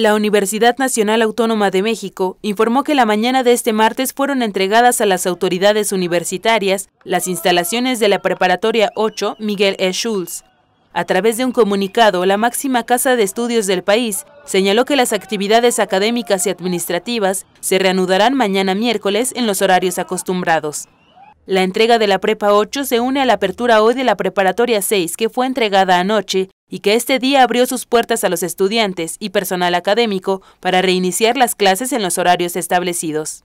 La Universidad Nacional Autónoma de México informó que la mañana de este martes fueron entregadas a las autoridades universitarias las instalaciones de la Preparatoria 8 Miguel E. Schulz. A través de un comunicado, la máxima casa de estudios del país señaló que las actividades académicas y administrativas se reanudarán mañana miércoles en los horarios acostumbrados. La entrega de la Prepa 8 se une a la apertura hoy de la Preparatoria 6, que fue entregada anoche y que este día abrió sus puertas a los estudiantes y personal académico para reiniciar las clases en los horarios establecidos.